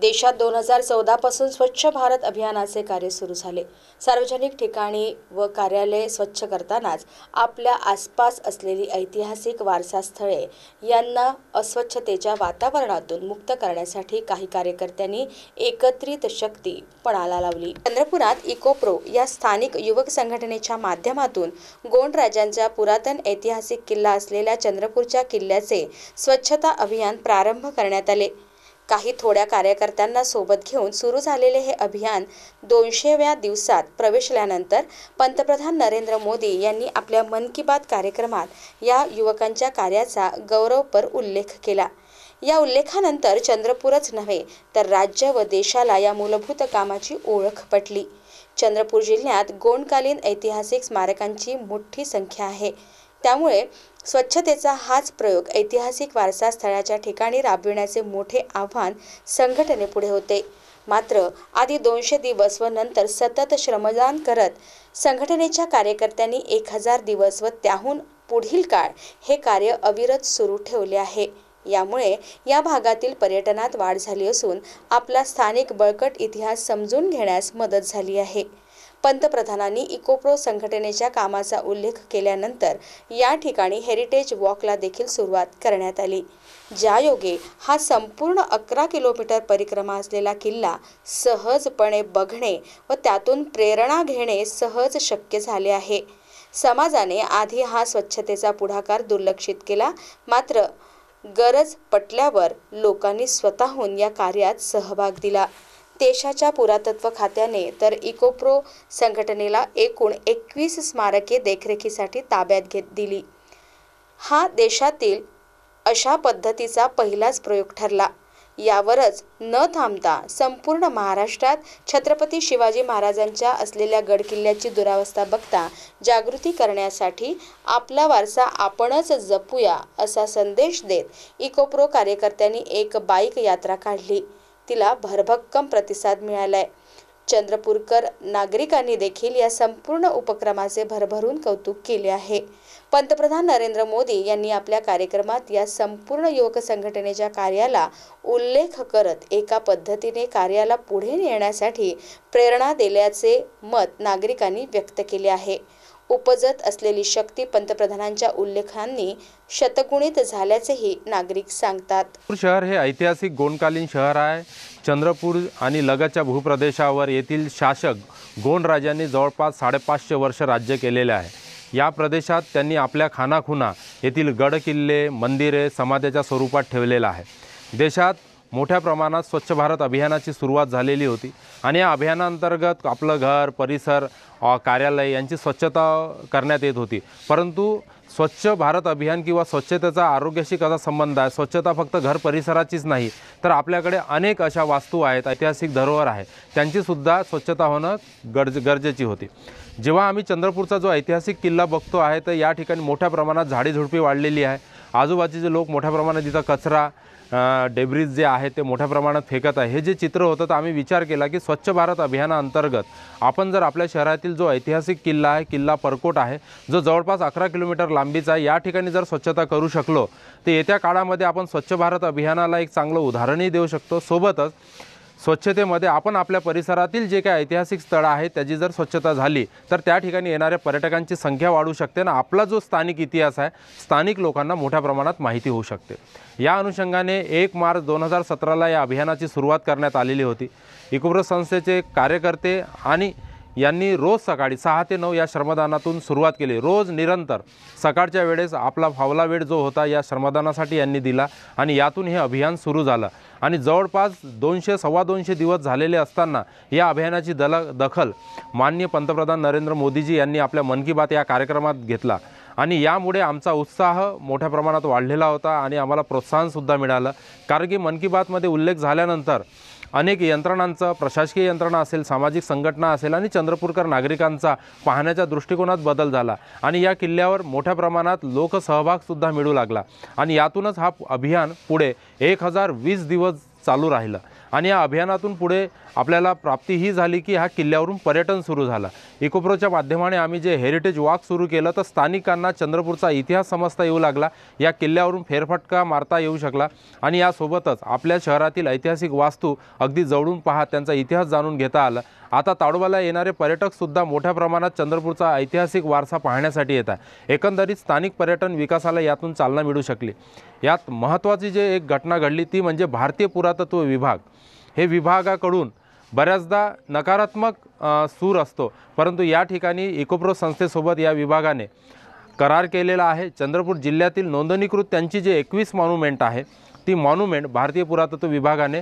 देशात दोन हजार चौदापासून स्वच्छ भारत अभियानाचे कार्य सुरू झाले सार्वजनिक ठिकाणी व कार्यालय स्वच्छ करतानाच आपल्या आसपास असलेली ऐतिहासिक वारसा स्थळे यांना अस्वच्छतेच्या वातावरणातून मुक्त करण्यासाठी काही कार्यकर्त्यांनी एकत्रित शक्ती पणाला लावली चंद्रपुरात इकोप्रो या स्थानिक युवक संघटनेच्या माध्यमातून गोंड राजांच्या पुरातन ऐतिहासिक किल्ला असलेल्या चंद्रपूरच्या किल्ल्याचे स्वच्छता अभियान प्रारंभ करण्यात आले काही थोड्या कार्यकर्त्यांना सोबत घेऊन सुरू झालेले हे अभियान दोनशेव्या दिवसात प्रवेशल्यानंतर पंतप्रधान नरेंद्र मोदी यांनी आपल्या मन की बात कार्यक्रमात या युवकांच्या कार्याचा गौरवपर उल्लेख केला या उल्लेखानंतर चंद्रपूरच नव्हे तर राज्य व देशाला या मूलभूत कामाची ओळख पटली चंद्रपूर जिल्ह्यात गोंडकालीन ऐतिहासिक स्मारकांची मोठी संख्या आहे त्यामुळे स्वच्छतेचा हाच प्रयोग ऐतिहासिक वारसा स्थळाच्या ठिकाणी राबविण्याचे मोठे आव्हान संघटनेपुढे होते मात्र आधी दोनशे दिवस व नंतर सतत श्रमदान करत संघटनेच्या कार्यकर्त्यांनी एक हजार दिवस व त्याहून पुढील काळ हे कार्य अविरत सुरू ठेवले आहे यामुळे या भागातील पर्यटनात वाढ झाली असून आपला स्थानिक बळकट इतिहास समजून घेण्यास मदत झाली आहे पंतप्रधानांनी इकोप्रो संघटनेच्या कामाचा उल्लेख केल्यानंतर या ठिकाणी हेरिटेज वॉकला देखील सुरुवात करण्यात आली ज्यायोगे हा संपूर्ण अकरा किलोमीटर परिक्रमा असलेला किल्ला सहजपणे बघणे व त्यातून प्रेरणा घेणे सहज शक्य झाले आहे समाजाने आधी हा स्वच्छतेचा पुढाकार दुर्लक्षित केला मात्र गरज पटल्यावर लोकांनी स्वतःहून या कार्यात सहभाग दिला देशाच्या पुरातत्व खात्याने तर इकोप्रो संघटनेला एकूण एकवीस स्मारके देखरेखीसाठी ताब्यात घेत दिली हा देशातील अशा पद्धतीचा पहिलाच प्रयोग ठरला यावरच न थांबता संपूर्ण महाराष्ट्रात छत्रपती शिवाजी महाराजांच्या असलेल्या गडकिल्ल्याची दुरावस्था बघता जागृती करण्यासाठी आपला वारसा आपणच जपूया असा संदेश देत इकोप्रो कार्यकर्त्यांनी एक बाईक यात्रा काढली तिला भरभक्कम प्रतिसाद मिळालाय चंद्रपूरकर नागरिकांनी देखील या संपूर्ण उपक्रमाचे भरभरून कौतुक केले आहे पंतप्रधान नरेंद्र मोदी यांनी आपल्या कार्यक्रमात या संपूर्ण युवक संघटनेच्या कार्याला उल्लेख करत एका पद्धतीने कार्याला पुढे नेण्यासाठी प्रेरणा दिल्याचे मत नागरिकांनी व्यक्त केले आहे उपजत असलेली शक्ती पंतप्रधानांच्या उल्लेखांनी शतगुणित झाल्याचेही नागरिक सांगतात शहर हे ऐतिहासिक गोंडकालीन शहर आहे चंद्रपूर आणि लगतच्या भूप्रदेशावर येथील शासक गोंड राजांनी जवळपास साडेपाचशे वर्ष राज्य केलेले आहे या प्रदेशात त्यांनी आपल्या खानाखुना येथील गडकिल्ले मंदिरे समाध्याच्या स्वरूपात ठेवलेला आहे देशात मोठ्या प्रमाणात स्वच्छ भारत अभियानाची सुरुवात झालेली होती आणि या अभियानाअंतर्गत आपलं घर परिसर कार्यालय यांची स्वच्छता करण्यात येत होती परंतु स्वच्छ भारत अभियान किंवा स्वच्छतेचा आरोग्याशी कसा संबंध आहे स्वच्छता फक्त घर परिसराचीच नाही तर आपल्याकडे अनेक अशा वास्तू आहेत ऐतिहासिक धरोहर आहे त्यांचीसुद्धा स्वच्छता होणं गरज गरजेची होती जेव्हा आम्ही चंद्रपूरचा जो ऐतिहासिक किल्ला बघतो आहे तर या ठिकाणी मोठ्या प्रमाणात झुडपी वाढलेली आहे आजूबाजूचे लोक मोठ्या प्रमाणात तिथं कचरा डेब्रीज जे आहे ते मोठ्या प्रमाणात फेकत आहे हे जे चित्र होतं तर आम्ही विचार केला की स्वच्छ भारत अभियानाअंतर्गत आपण जर आपल्या शहरातील जो ऐतिहासिक किल्ला आहे किल्ला परकोट आहे जो जवळपास अकरा किलोमीटर लांबीचा आहे या ठिकाणी जर स्वच्छता करू शकलो तर येत्या काळामध्ये आपण स्वच्छ भारत अभियानाला एक चांगलं उदाहरणही देऊ शकतो सोबतच स्वच्छतेमध्ये आपण आपल्या परिसरातील जे काही ऐतिहासिक स्थळं आहेत त्याची जर स्वच्छता झाली तर त्या ठिकाणी येणाऱ्या पर्यटकांची संख्या वाढू शकते आणि आपला जो स्थानिक इतिहास आहे स्थानिक लोकांना मोठ्या प्रमाणात माहिती होऊ शकते या अनुषंगाने एक मार्च दोन हजार सतराला या अभियानाची सुरुवात करण्यात आलेली होती इकोब्र संस्थेचे कार्यकर्ते आणि यांनी रोज सकाळी सहा ते नऊ या श्रमदानातून सुरुवात केली रोज निरंतर सकाळच्या वेळेस आपला फावला वेळ जो होता या श्रमदानासाठी यांनी दिला आणि यातून हे अभियान सुरू झालं आणि जवळपास दोनशे सव्वा दोनशे दिवस झालेले असताना या अभियानाची दल दखल माननीय पंतप्रधान नरेंद्र मोदीजी यांनी आपल्या मन की बात या कार्यक्रमात घेतला आणि यामुळे आमचा उत्साह मोठ्या प्रमाणात वाढलेला होता आणि आम्हाला प्रोत्साहनसुद्धा मिळालं कारण की मन की बातमध्ये उल्लेख झाल्यानंतर अनेक यंत्रणांचं प्रशासकीय यंत्रणा असेल सामाजिक संघटना असेल आणि चंद्रपूरकर नागरिकांचा पाहण्याच्या दृष्टिकोनात बदल झाला आणि या किल्ल्यावर मोठ्या प्रमाणात लोकसहभागसुद्धा मिळू लागला आणि यातूनच हा अभियान पुढे एक हजार वीस दिवस चालू राहिलं आणि या अभियानातून पुढे आपल्याला प्राप्ती ही झाली की ह्या किल्ल्यावरून पर्यटन सुरू झाला इकोप्रोच्या माध्यमाने आम्ही जे हेरिटेज वॉक सुरू केलं तर स्थानिकांना चंद्रपूरचा इतिहास समजता येऊ लागला या किल्ल्यावरून फेरफटका मारता येऊ शकला आणि यासोबतच आपल्या शहरातील ऐतिहासिक वास्तू अगदी जवळून पहा त्यांचा इतिहास जाणून घेता आला आता ताडोबाला येणारे पर्यटकसुद्धा मोठ्या प्रमाणात चंद्रपूरचा ऐतिहासिक वारसा पाहण्यासाठी येत आहे एकंदरीत स्थानिक पर्यटन विकासाला यातून चालना मिळू शकली यात महत्त्वाची जी एक घटना घडली ती म्हणजे भारतीय पुरातत्व विभाग हे विभागाकडून बऱ्याचदा नकारात्मक सूर असतो परंतु या ठिकाणी इकोप्रो संस्थेसोबत या विभागाने करार केलेला आहे चंद्रपूर जिल्ह्यातील नोंदणीकृत त्यांची जे एकवीस मॉन्युमेंट आहे ती मॉन्युमेंट भारतीय पुरातत्व विभागाने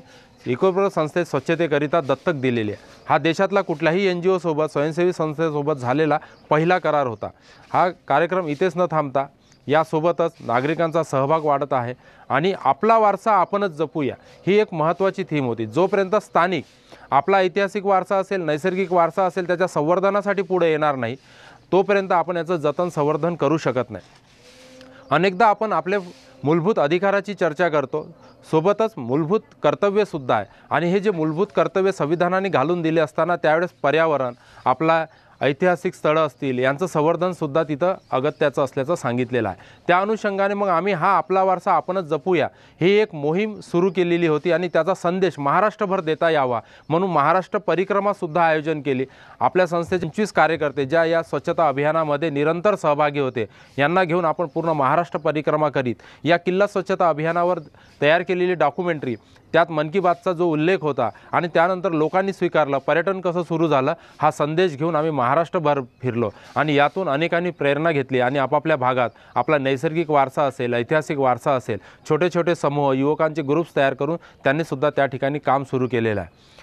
इकोप्रो संस्थेत स्वच्छतेकरिता दत्तक दिलेली आहे हा देशातला कुठल्याही एन जी ओसोबत स्वयंसेवी संस्थेसोबत झालेला पहिला करार होता हा कार्यक्रम इथेच न थांबता यासोबतच नागरिकांचा सहभाग वाढत आहे आणि आपला वारसा आपणच जपूया ही एक महत्त्वाची थीम होती जोपर्यंत स्थानिक आपला ऐतिहासिक वारसा असेल नैसर्गिक वारसा असेल त्याच्या संवर्धनासाठी पुढे येणार नाही तोपर्यंत आपण याचं जतन संवर्धन करू शकत नाही अनेकदा आपण आपले मूलभूत अधिकाराची चर्चा करतो सोबतच मूलभूत कर्तव्यसुद्धा आहे आणि हे जे मूलभूत कर्तव्य संविधानाने घालून दिले असताना त्यावेळेस पर्यावरण आपला ऐतिहासिक स्थळं असतील यांचं संवर्धनसुद्धा तिथं अगत्याचं असल्याचं सांगितलेलं आहे त्या अनुषंगाने मग आम्ही हा आपला वारसा आपणच जपूया ही एक मोहीम सुरू केलेली होती आणि त्याचा संदेश महाराष्ट्रभर देता यावा म्हणून महाराष्ट्र परिक्रमासुद्धा आयोजन केली आपल्या संस्थेचे पंचवीस कार्यकर्ते ज्या या स्वच्छता अभियानामध्ये निरंतर सहभागी होते यांना घेऊन आपण पूर्ण महाराष्ट्र परिक्रमा करीत या किल्ला स्वच्छता अभियानावर तयार केलेली डॉक्युमेंटरी त्यात मन की बातचा जो उल्लेख होता आणि त्यानंतर लोकांनी स्वीकारलं पर्यटन कसं सुरू झालं हा संदेश घेऊन आम्ही महाराष्ट्रभर फिरलो आणि यातून अनेकांनी प्रेरणा घेतली आणि आपापल्या भागात आपला नैसर्गिक वारसा असेल ऐतिहासिक वारसा असेल छोटे छोटे समूह युवकांचे ग्रुप्स तयार करून त्यांनीसुद्धा त्या ठिकाणी काम सुरू केलेलं आहे